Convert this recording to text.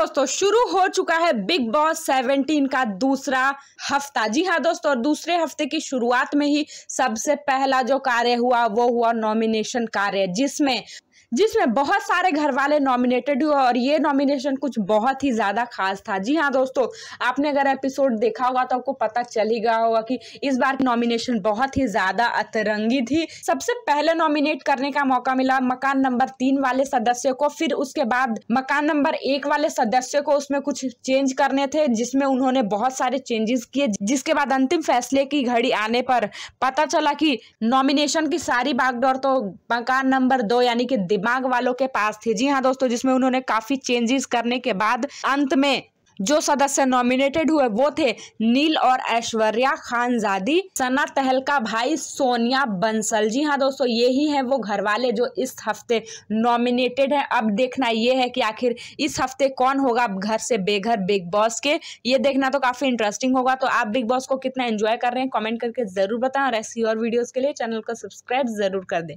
दोस्तों शुरू हो चुका है बिग बॉस 17 का दूसरा हफ्ता जी हाँ दोस्तों और दूसरे हफ्ते की शुरुआत में ही सबसे पहला जो कार्य हुआ वो हुआ नॉमिनेशन कार्य जिसमें जिसमें बहुत सारे घर वाले नॉमिनेटेड हुए और ये नॉमिनेशन कुछ बहुत ही ज़्यादा खास था जी हाँ दोस्तों आपने अगर एपिसोड देखा होगा तो आपको पता चल ही गया होगा कि इस बार की नॉमिनेशन बहुत ही ज़्यादा अतरंगी थी सबसे पहले नॉमिनेट करने का मौका मिला मकान नंबर तीन वाले सदस्य को फिर उसके बाद मकान नंबर एक वाले सदस्य को उसमें कुछ चेंज करने थे जिसमें उन्होंने बहुत सारे चेंजेस किए जिसके बाद अंतिम फैसले की घड़ी आने पर पता चला कि नॉमिनेशन की सारी बागडोर तो मकान नंबर दो यानी कि दिमाग वालों के पास थी जी हाँ दोस्तों जिसमें उन्होंने काफी चेंजेस करने के बाद अंत में जो सदस्य नॉमिनेटेड हुए वो थे नील और ऐश्वर्या खानजादी सना तहल का भाई सोनिया बंसल जी हाँ दोस्तों ये ही है वो घर वाले जो इस हफ्ते नॉमिनेटेड हैं अब देखना ये है कि आखिर इस हफ्ते कौन होगा घर से बेघर बिग बॉस के ये देखना तो काफी इंटरेस्टिंग होगा तो आप बिग बॉस को कितना एंजॉय कर रहे हैं कॉमेंट करके जरूर बताएं और ऐसी और वीडियोज के लिए चैनल को सब्सक्राइब जरूर कर दें